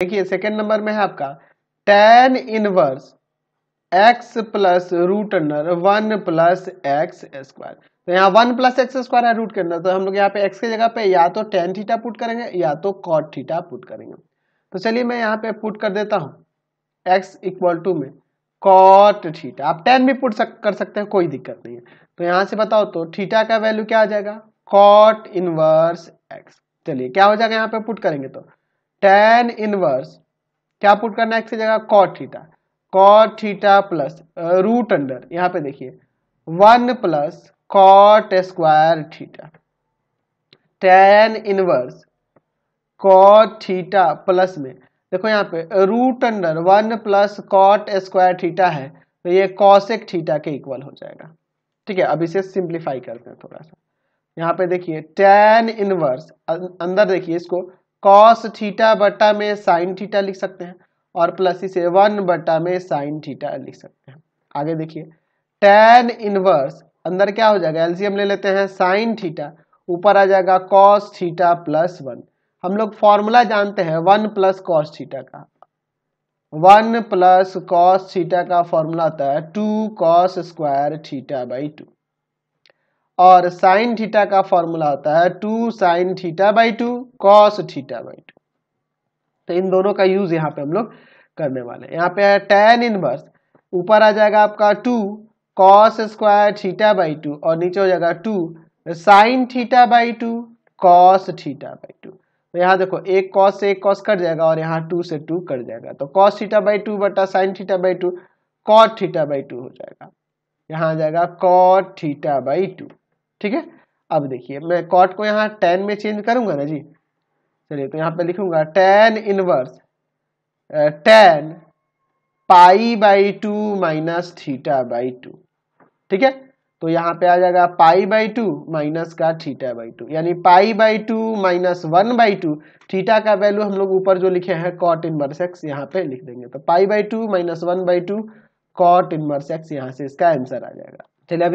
देखिए second number में है आपका tan inverse x plus root under one plus x square तो यहाँ वन प्लस एक्स स्क्वायर है रूट के अंदर तो हम लोग यहाँ पे एक्स की जगह पे या तो टेन थीटा पुट करेंगे या तो कॉट थीटा पुट करेंगे तो चलिए मैं यहाँ पे पुट कर देता हूँ एक्स इक्वल टू में कॉट थीटा आप टेन भी पुट सक, कर सकते हैं कोई दिक्कत नहीं है तो यहाँ से बताओ तो थीटा का वैल्यू क्या आ जाएगा कॉट इनवर्स एक्स चलिए क्या हो जाएगा यहाँ पे पुट करेंगे तो टेन इनवर्स क्या पुट करना है एक से जगह cot theta cot theta plus root under यहां पे देखिए one plus cot square theta tan inverse cot theta plus में देखो यहाँ पे root under one plus cot square theta है तो ये कॉसेक थीटा के इक्वल हो जाएगा ठीक है अब इसे सिंप्लीफाई करते हैं थोड़ा सा यहाँ पे देखिए टेन इनवर्स अं, अंदर देखिए इसको कॉस थीटा बटा में साइन थीटा लिख सकते हैं और प्लस इसे वन बटा में साइन थीटा लिख सकते हैं आगे देखिए टेन इनवर्स अंदर क्या हो जाएगा एलसीएम ले लेते हैं साइन थीटा ऊपर आ जाएगा कॉस थीटा प्लस वन हम लोग फॉर्मूला जानते हैं वन प्लस कॉस थीटा का वन प्लस कॉस थीटा का फॉर्मूला होता है two cos square theta by two और साइन थीटा का फॉर्मूला होता है two sine theta by two cos theta by two तो इन दोनों का यूज यहाँ पे हम लोग करने वाले हैं यहाँ पे है टेन इनवर्स ऊपर आ जाएगा आपका two cos square theta by two और नीचे हो जाएगा two sine theta by two cos theta by two तो यहाँ देखो एक कॉस से एक कॉस कट जाएगा और यहाँ टू से टू कट जाएगा तो कॉस थीटा बाई टू बटा sine theta by two cot theta by two हो जाएगा यहाँ आ जाएगा कॉट थीटा बाई टू ठीक है अब देखिए मैं कॉट को यहाँ टेन में चेंज करूंगा ना जी चलिए तो यहाँ पे लिखूंगा tan inverse tan pi by two minus theta by two ठीक है तो यहाँ पे आ जाएगा पाई बाई टू माइनस का थीटा बाई टू यानी pi by two minus one by two theta का वैल्यू हम लोग ऊपर जो लिखे हैं कॉट इनवर्स एक्स यहाँ पे लिख देंगे तो pi by two minus one by two cot inverse x यहाँ से इसका आंसर आ जाएगा चलिए अब